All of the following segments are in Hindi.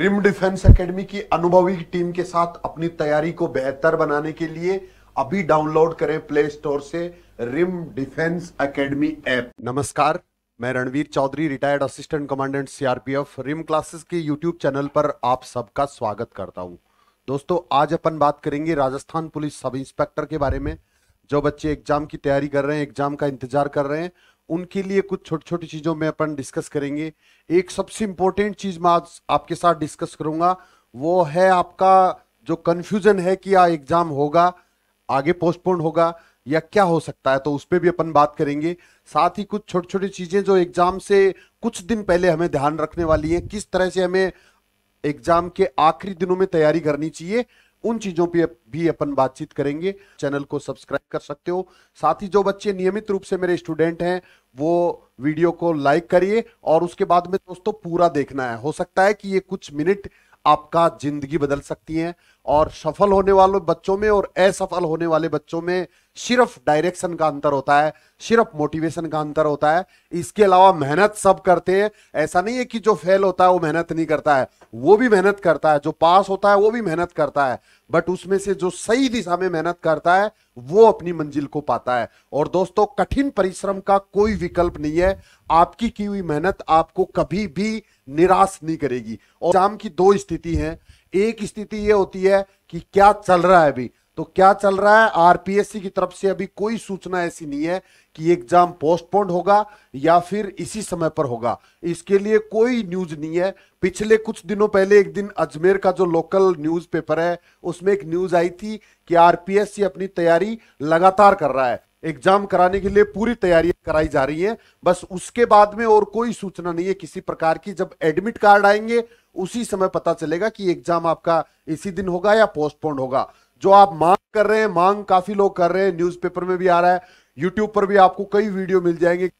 रिम डिफेंस एकेडमी की अनुभवी टीम के साथ अपनी तैयारी को बेहतर बनाने के लिए अभी डाउनलोड करें प्ले स्टोर से रिम डिफेंस एकेडमी ऐप नमस्कार मैं Ranveer Chaudhary retired assistant commandant CRPF RIM classes के यूट्यूब चैनल पर आप सबका स्वागत करता हूं दोस्तों आज अपन बात करेंगे राजस्थान पुलिस सब इंस्पेक्टर के बारे में जो बच्चे एग्जाम की तैयारी कर रहे हैं एग्जाम का इंतजार कर रहे हैं उनके लिए कुछ छोटी छोटी चीज़ों में अपन डिस्कस करेंगे एक सबसे इंपॉर्टेंट चीज़ मैं आज आपके साथ डिस्कस करूंगा वो है आपका जो कन्फ्यूज़न है कि एग्ज़ाम होगा आगे पोस्टपोन होगा या क्या हो सकता है तो उस पर भी अपन बात करेंगे साथ ही कुछ छोटी छोटी चीज़ें जो एग्ज़ाम से कुछ दिन पहले हमें ध्यान रखने वाली है किस तरह से हमें एग्ज़ाम के आखिरी दिनों में तैयारी करनी चाहिए उन चीज़ों पर भी अपन बातचीत करेंगे चैनल को सब्सक्राइब कर सकते हो साथ ही जो बच्चे नियमित रूप से मेरे स्टूडेंट हैं वो वीडियो को लाइक करिए और उसके बाद में दोस्तों पूरा देखना है हो सकता है कि ये कुछ मिनट आपका जिंदगी बदल सकती है और सफल होने वाले बच्चों में और असफल होने वाले बच्चों में सिर्फ डायरेक्शन का अंतर होता है सिर्फ मोटिवेशन का अंतर होता है इसके अलावा मेहनत सब करते हैं ऐसा नहीं है कि जो फेल होता है वो मेहनत नहीं करता है वो भी मेहनत करता है जो पास होता है वो भी मेहनत करता है बट उसमें से जो सही दिशा में मेहनत करता है वो अपनी मंजिल को पाता है और दोस्तों कठिन परिश्रम का कोई विकल्प नहीं है आपकी की हुई मेहनत आपको कभी भी निराश नहीं करेगी और एग्जाम की दो स्थिति है एक स्थिति ये होती है कि क्या चल रहा है अभी तो क्या चल रहा है आरपीएससी की तरफ से अभी कोई सूचना ऐसी नहीं है कि एग्जाम पोस्टपोन्ड होगा या फिर इसी समय पर होगा इसके लिए कोई न्यूज नहीं है पिछले कुछ दिनों पहले एक दिन अजमेर का जो लोकल न्यूज पेपर है उसमें एक न्यूज आई थी कि आरपीएससी अपनी तैयारी लगातार कर रहा है एग्जाम कराने के लिए पूरी तैयारी कराई जा रही है बस उसके बाद में और कोई सूचना नहीं है किसी प्रकार की जब एडमिट कार्ड आएंगे उसी समय पता चलेगा कि एग्जाम आपका इसी दिन होगा या पोस्टपोन्ड होगा जो आप मांग कर रहे हैं मांग काफी लोग कर रहे हैं न्यूज़पेपर में भी आ रहा है यूट्यूब पर भी आपको कई वीडियो मिल जाएंगे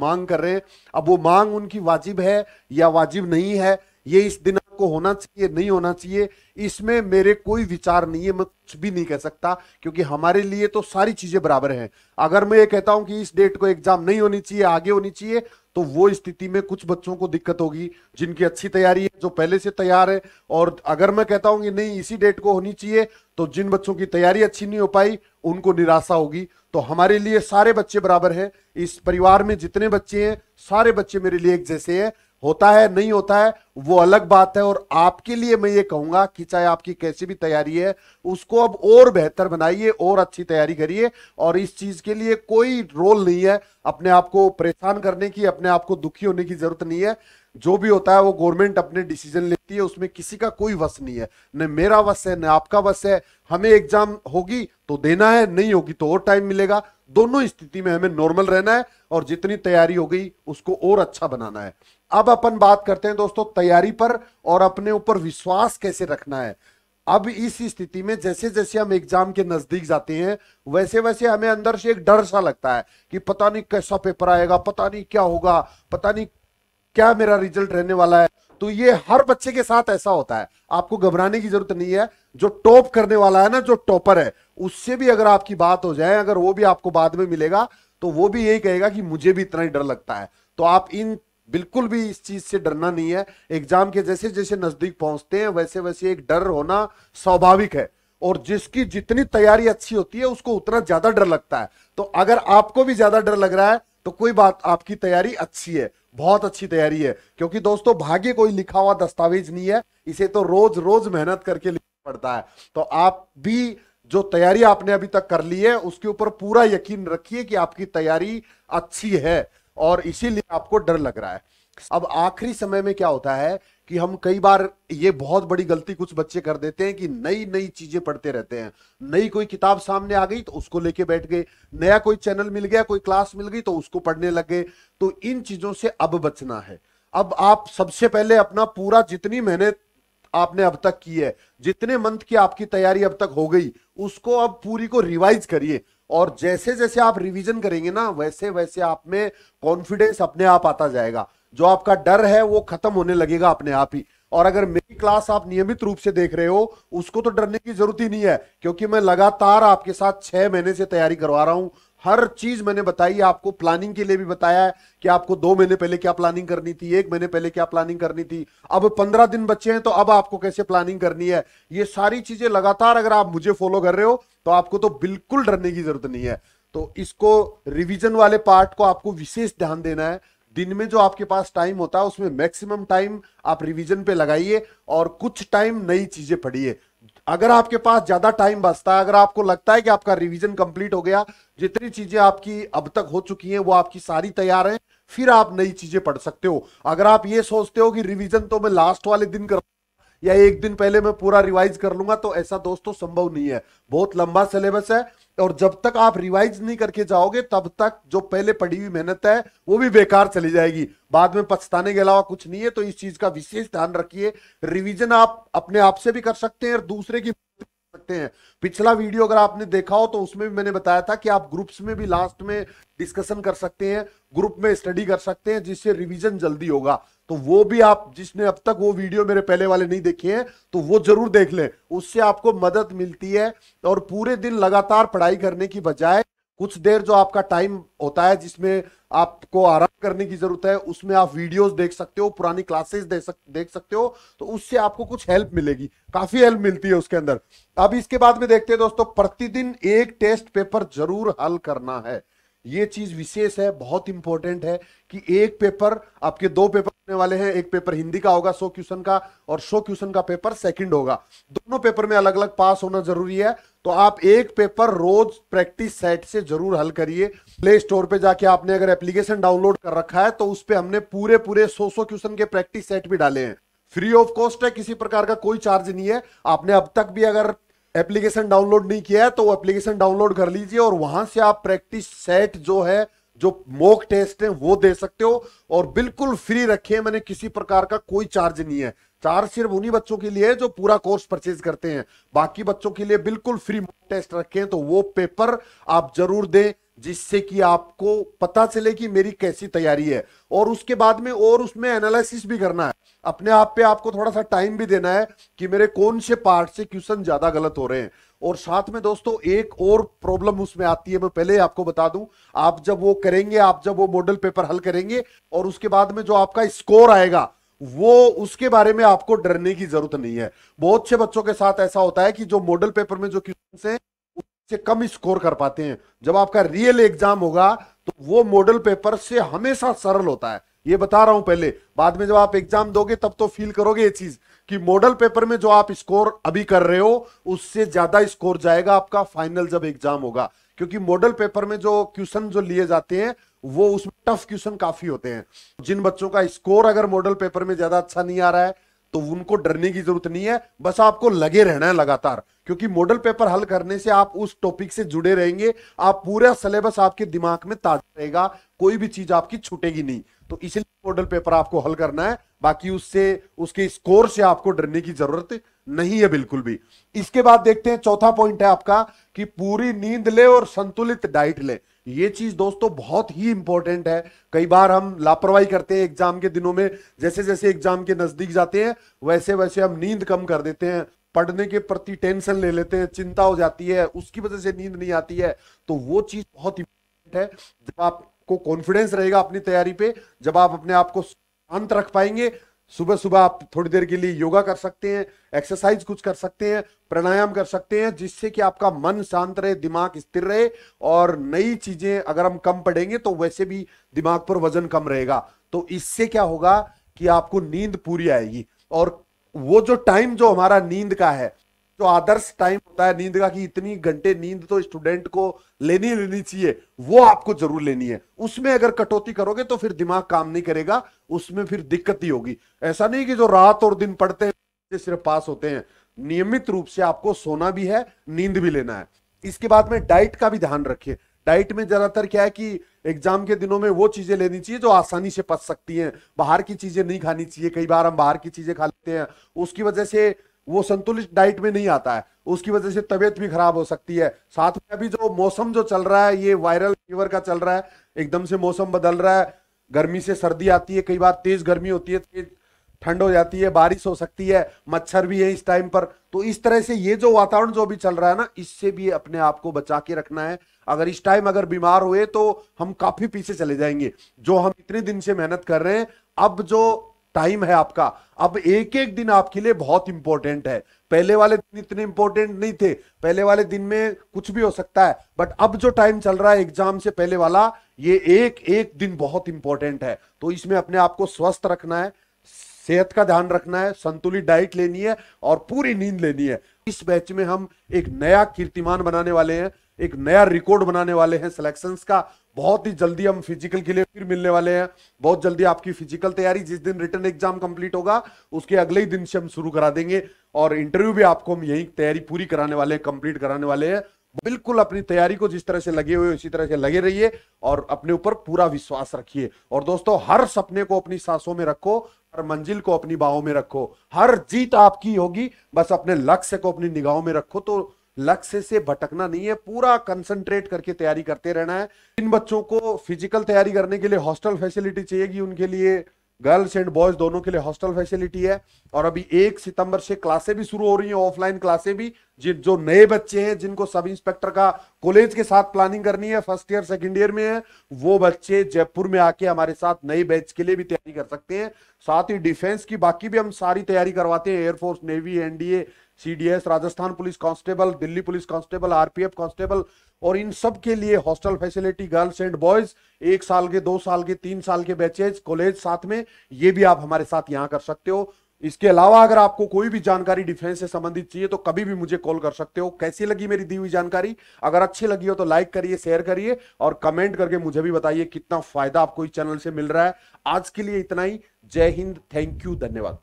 मांग कर रहे हैं अब वो मांग उनकी वाजिब है या वाजिब नहीं है ये इस दिन को होना चाहिए नहीं होना चाहिए इसमें मेरे कोई विचार नहीं है मैं कुछ भी नहीं कह सकता क्योंकि हमारे लिए तो सारी चीजें बराबर हैं अगर मैं ये कहता हूं कि इस डेट को एग्जाम नहीं होनी चाहिए आगे होनी चाहिए तो वो स्थिति में कुछ बच्चों को दिक्कत होगी जिनकी अच्छी तैयारी है जो पहले से तैयार है और अगर मैं कहता हूं कि नहीं इसी डेट को होनी चाहिए तो जिन बच्चों की तैयारी अच्छी नहीं हो पाई उनको निराशा होगी तो हमारे लिए सारे बच्चे बराबर हैं इस परिवार में जितने बच्चे हैं सारे बच्चे मेरे लिए एक जैसे हैं होता है नहीं होता है वो अलग बात है और आपके लिए मैं ये कहूंगा कि चाहे आपकी कैसी भी तैयारी है उसको अब और बेहतर बनाइए और अच्छी तैयारी करिए और इस चीज के लिए कोई रोल नहीं है अपने आप को परेशान करने की अपने आप को दुखी होने की जरूरत नहीं है जो भी होता है वो गवर्नमेंट अपने डिसीजन लेती है उसमें किसी का कोई वश नहीं है न मेरा वश है न आपका वश है हमें एग्जाम होगी तो देना है नहीं होगी तो और टाइम मिलेगा दोनों स्थिति में हमें नॉर्मल रहना है और जितनी तैयारी हो गई उसको और अच्छा बनाना है अब अपन बात करते हैं दोस्तों तैयारी पर और अपने ऊपर विश्वास कैसे रखना है अब इस स्थिति में जैसे जैसे हम एग्जाम के नजदीक जाते हैं वैसे वैसे हमें अंदर से एक डर सा लगता है कि पता नहीं कैसा पेपर आएगा पता नहीं क्या होगा पता नहीं क्या मेरा रिजल्ट रहने वाला है तो ये हर बच्चे के साथ ऐसा होता है आपको घबराने की जरूरत नहीं है जो टॉप करने वाला है ना जो टॉपर है उससे भी अगर आपकी बात हो जाए अगर वो भी आपको बाद में मिलेगा तो वो भी यही कहेगा कि मुझे भी इतना ही डर लगता है तो आप इन बिल्कुल भी इस चीज से डरना नहीं है एग्जाम के जैसे जैसे नजदीक पहुंचते हैं वैसे वैसे एक डर होना स्वाभाविक है और जिसकी जितनी तैयारी अच्छी होती है उसको उतना ज्यादा डर लगता है तो अगर आपको भी ज्यादा डर लग रहा है तो कोई बात आपकी तैयारी अच्छी है बहुत अच्छी तैयारी है क्योंकि दोस्तों भाग्य कोई लिखा हुआ दस्तावेज नहीं है इसे तो रोज रोज मेहनत करके लिखना पड़ता है तो आप भी जो तैयारी आपने अभी तक कर ली है उसके ऊपर पूरा यकीन रखिए कि आपकी तैयारी अच्छी है और इसीलिए आपको डर लग रहा है अब आखिरी समय में क्या होता है कि हम कई बार ये बहुत बड़ी गलती कुछ बच्चे कर देते हैं कि नई नई चीजें पढ़ते रहते हैं नई कोई किताब सामने आ गई तो उसको लेके बैठ गए नया कोई चैनल मिल गया कोई क्लास मिल गई तो उसको पढ़ने लग गए तो इन चीजों से अब बचना है अब आप सबसे पहले अपना पूरा जितनी मेहनत आपने अब तक की है जितने मंथ की आपकी तैयारी अब तक हो गई उसको अब पूरी को रिवाइज करिए और जैसे जैसे आप रिवीजन करेंगे ना वैसे वैसे आप में कॉन्फिडेंस अपने आप आता जाएगा जो आपका डर है वो खत्म होने लगेगा अपने आप ही और अगर मेरी क्लास आप नियमित रूप से देख रहे हो उसको तो डरने की जरूरत ही नहीं है क्योंकि मैं लगातार आपके साथ छह महीने से तैयारी करवा रहा हूं हर चीज मैंने बताई आपको प्लानिंग के लिए भी बताया है कि आपको दो महीने पहले क्या प्लानिंग करनी थी एक महीने पहले क्या प्लानिंग करनी थी अब पंद्रह दिन बच्चे हैं तो अब आपको कैसे प्लानिंग करनी है ये सारी चीजें लगातार अगर आप मुझे फॉलो कर रहे हो तो आपको तो बिल्कुल डरने की जरूरत नहीं है तो इसको रिविजन वाले पार्ट को आपको विशेष ध्यान देना है दिन में जो आपके पास टाइम होता है उसमें मैक्सिमम टाइम आप रिवीजन पे लगाइए और कुछ टाइम नई चीजें पढ़िए अगर आपके पास ज्यादा टाइम बचता है अगर आपको लगता है कि आपका रिवीजन कंप्लीट हो गया जितनी चीजें आपकी अब तक हो चुकी हैं वो आपकी सारी तैयार हैं फिर आप नई चीजें पढ़ सकते हो अगर आप ये सोचते हो कि रिवीजन तो मैं लास्ट वाले दिन कर या एक दिन पहले मैं पूरा रिवाइज कर लूंगा तो ऐसा दोस्तों संभव नहीं है बहुत लंबा सिलेबस है और जब तक आप रिवाइज नहीं करके जाओगे तब तक जो पहले पड़ी हुई मेहनत है वो भी बेकार चली जाएगी बाद में पछताने के अलावा कुछ नहीं है तो इस चीज का विशेष ध्यान रखिए रिवीजन आप अपने आप से भी कर सकते हैं और दूसरे की सकते हैं पिछला वीडियो अगर आपने देखा हो तो उसमें भी मैंने बताया था कि आप ग्रुप्स में भी लास्ट में डिस्कशन कर सकते हैं ग्रुप में स्टडी कर सकते हैं जिससे रिवीजन जल्दी होगा तो वो भी आप जिसने अब तक वो वीडियो मेरे पहले वाले नहीं देखे हैं तो वो जरूर देख लें उससे आपको मदद मिलती है और पूरे दिन लगातार पढ़ाई करने की बजाय कुछ देर जो आपका टाइम होता है जिसमें आपको आराम करने की जरूरत है उसमें आप वीडियोस देख सकते हो पुरानी क्लासेस देख सक, देख सकते हो तो उससे आपको कुछ हेल्प मिलेगी काफी हेल्प मिलती है उसके अंदर अब इसके बाद में देखते हैं दोस्तों प्रतिदिन एक टेस्ट पेपर जरूर हल करना है ये चीज विशेष है बहुत इंपॉर्टेंट है कि एक पेपर आपके दो पेपर होने वाले हैं एक पेपर हिंदी का होगा सो क्वेश्चन का और सो क्वेश्चन का पेपर सेकंड होगा दोनों पेपर में अलग अलग पास होना जरूरी है तो आप एक पेपर रोज प्रैक्टिस सेट से जरूर हल करिए प्ले स्टोर पे जाके आपने अगर एप्लीकेशन डाउनलोड कर रखा है तो उस पर हमने पूरे पूरे सो सौ क्वेश्चन के प्रैक्टिस सेट भी डाले हैं फ्री ऑफ कॉस्ट है किसी प्रकार का कोई चार्ज नहीं है आपने अब तक भी अगर एप्लीकेशन डाउनलोड नहीं किया है तो एप्लीकेशन डाउनलोड कर लीजिए और वहां से आप प्रैक्टिस सेट जो है जो मोक टेस्ट है वो दे सकते हो और बिल्कुल फ्री रखे मैंने किसी प्रकार का कोई चार्ज नहीं है चार्ज सिर्फ उन्हीं बच्चों के लिए है जो पूरा कोर्स परचेज करते हैं बाकी बच्चों के लिए बिल्कुल फ्री मोक टेस्ट रखे हैं तो वो पेपर आप जरूर दें जिससे कि आपको पता चले कि मेरी कैसी तैयारी है और उसके बाद में और उसमें एनालिसिस भी करना है अपने आप पे आपको थोड़ा सा टाइम भी देना है कि मेरे कौन से पार्ट से क्वेश्चन ज्यादा गलत हो रहे हैं और साथ में दोस्तों एक और प्रॉब्लम उसमें आती है मैं पहले आपको बता दूं आप जब वो करेंगे आप जब वो मॉडल पेपर हल करेंगे और उसके बाद में जो आपका स्कोर आएगा वो उसके बारे में आपको डरने की जरूरत नहीं है बहुत से बच्चों के साथ ऐसा होता है कि जो मॉडल पेपर में जो क्वेश्चन है उससे कम स्कोर कर पाते हैं जब आपका रियल एग्जाम होगा तो वो मॉडल पेपर से हमेशा सरल होता है ये बता रहा हूं पहले बाद में जब आप एग्जाम दोगे तब तो फील करोगे ये चीज कि मॉडल पेपर में जो आप स्कोर अभी कर रहे हो उससे ज्यादा स्कोर जाएगा आपका फाइनल जब एग्जाम होगा क्योंकि मॉडल पेपर में जो क्वेश्चन जो लिए जाते हैं वो उसमें टफ क्वेश्चन काफी होते हैं जिन बच्चों का स्कोर अगर मॉडल पेपर में ज्यादा अच्छा नहीं आ रहा है तो उनको डरने की जरूरत नहीं है बस आपको लगे रहना है लगातार क्योंकि मॉडल पेपर हल करने से आप उस टॉपिक से जुड़े रहेंगे आप पूरा सिलेबस आपके दिमाग में ताजा रहेगा कोई भी चीज आपकी छूटेगी नहीं तो इसलिए मॉडल पेपर आपको हल करना है बाकी उससे उसके स्कोर से आपको डरने की जरूरत नहीं है बिल्कुल भी इसके बाद देखते हैं चौथा पॉइंट है आपका कि पूरी नींद ले और संतुलित डाइट ले ये चीज दोस्तों बहुत ही इंपॉर्टेंट है कई बार हम लापरवाही करते हैं एग्जाम के दिनों में जैसे जैसे एग्जाम के नजदीक जाते हैं वैसे वैसे हम नींद कम कर देते हैं पढ़ने के प्रति टेंशन ले लेते हैं चिंता हो जाती है उसकी वजह से नींद नहीं आती है तो वो चीज बहुत इंपॉर्टेंट है जब आपको कॉन्फिडेंस रहेगा अपनी तैयारी पे जब आप अपने आप को शांत रख पाएंगे सुबह सुबह आप थोड़ी देर के लिए योगा कर सकते हैं एक्सरसाइज कुछ कर सकते हैं प्राणायाम कर सकते हैं जिससे कि आपका मन शांत रहे दिमाग स्थिर रहे और नई चीजें अगर हम कम पढ़ेंगे तो वैसे भी दिमाग पर वजन कम रहेगा तो इससे क्या होगा कि आपको नींद पूरी आएगी और वो जो टाइम जो हमारा नींद का है जो आदर्श टाइम होता है नींद का कि इतनी घंटे नींद तो स्टूडेंट को लेनी लेनी चाहिए वो आपको जरूर लेनी है उसमें अगर कटौती करोगे तो फिर दिमाग काम नहीं करेगा उसमें फिर दिक्कत ही होगी ऐसा नहीं कि जो रात और दिन पढ़ते हैं सिर्फ पास होते हैं नियमित रूप से आपको सोना भी है नींद भी लेना है इसके बाद में डाइट का भी ध्यान रखिए डाइट में ज्यादातर क्या है कि एग्जाम के दिनों में वो चीजें लेनी चाहिए जो आसानी से पच सकती हैं बाहर की चीजें नहीं खानी चाहिए कई बार हम बाहर की चीजें खा लेते हैं उसकी वजह से वो संतुलित डाइट में नहीं आता है उसकी वजह से तबीयत भी खराब हो सकती है साथ में अभी जो मौसम जो चल रहा है ये वायरल फीवर का चल रहा है एकदम से मौसम बदल रहा है गर्मी से सर्दी आती है कई बार तेज गर्मी होती है तेज ठंड हो जाती है बारिश हो सकती है मच्छर भी है इस टाइम पर तो इस तरह से ये जो वातावरण जो भी चल रहा है ना इससे भी अपने आप को बचा के रखना है अगर इस टाइम अगर बीमार हुए तो हम काफी पीछे चले जाएंगे जो हम इतने दिन से मेहनत कर रहे हैं अब जो टाइम है आपका अब एक एक दिन आपके लिए बहुत इंपॉर्टेंट है पहले वाले दिन इतने इंपॉर्टेंट नहीं थे पहले वाले दिन में कुछ भी हो सकता है बट अब जो टाइम चल रहा है एग्जाम से पहले वाला ये एक एक दिन बहुत इंपॉर्टेंट है तो इसमें अपने आप को स्वस्थ रखना है सेहत का ध्यान रखना है संतुलित डाइट लेनी है और पूरी नींद लेनी है इस बैच में हम एक नया कीर्तिमान बनाने वाले हैं एक नया रिकॉर्ड बनाने वाले हैं सिलेक्शंस का बहुत ही जल्दी हम फिजिकल के लिए फिर मिलने वाले हैं बहुत जल्दी आपकी फिजिकल तैयारी जिस दिन रिटर्न एग्जाम कंप्लीट होगा उसके अगले ही दिन से हम शुरू करा देंगे और इंटरव्यू भी आपको हम यही तैयारी पूरी कराने वाले हैं कंप्लीट कराने वाले हैं बिल्कुल अपनी तैयारी को जिस तरह से लगे हुए उसी तरह से लगे रहिए और अपने ऊपर पूरा विश्वास रखिए और दोस्तों हर सपने को अपनी सांसों में रखो हर मंजिल को अपनी बाहों में रखो हर जीत आपकी होगी बस अपने लक्ष्य को अपनी निगाहों में रखो तो लक्ष्य से भटकना नहीं है पूरा कंसंट्रेट करके तैयारी करते रहना है इन बच्चों को फिजिकल तैयारी करने के लिए हॉस्टल फैसिलिटी चाहिएगी उनके लिए गर्ल्स एंड बॉयज दोनों के लिए हॉस्टल फैसिलिटी है और अभी एक सितंबर से क्लासें भी शुरू हो रही हैं ऑफलाइन क्लासें भी जिन जो नए बच्चे हैं जिनको सब इंस्पेक्टर का कॉलेज के साथ प्लानिंग करनी है फर्स्ट ईयर सेकंड ईयर में है वो बच्चे जयपुर में आके हमारे साथ नए बैच के लिए भी तैयारी कर सकते हैं साथ ही डिफेंस की बाकी भी हम सारी तैयारी करवाते हैं air force navy NDA CDS Rajasthan police constable Delhi police constable RPF constable और इन सब के लिए hostel facility girls and boys एक साल के दो साल के तीन साल के बैचेज कॉलेज साथ में ये भी आप हमारे साथ यहाँ कर सकते हो इसके अलावा अगर आपको कोई भी जानकारी डिफेंस से संबंधित चाहिए तो कभी भी मुझे कॉल कर सकते हो कैसी लगी मेरी दी हुई जानकारी अगर अच्छी लगी हो तो लाइक करिए शेयर करिए और कमेंट करके मुझे भी बताइए कितना फायदा आपको इस चैनल से मिल रहा है आज के लिए इतना ही जय हिंद थैंक यू धन्यवाद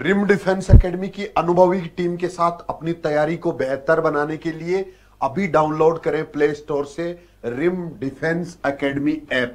रिम डिफेंस अकेडमी की अनुभवी टीम के साथ अपनी तैयारी को बेहतर बनाने के लिए अभी डाउनलोड करें प्ले स्टोर से रिम डिफेंस अकेडमी ऐप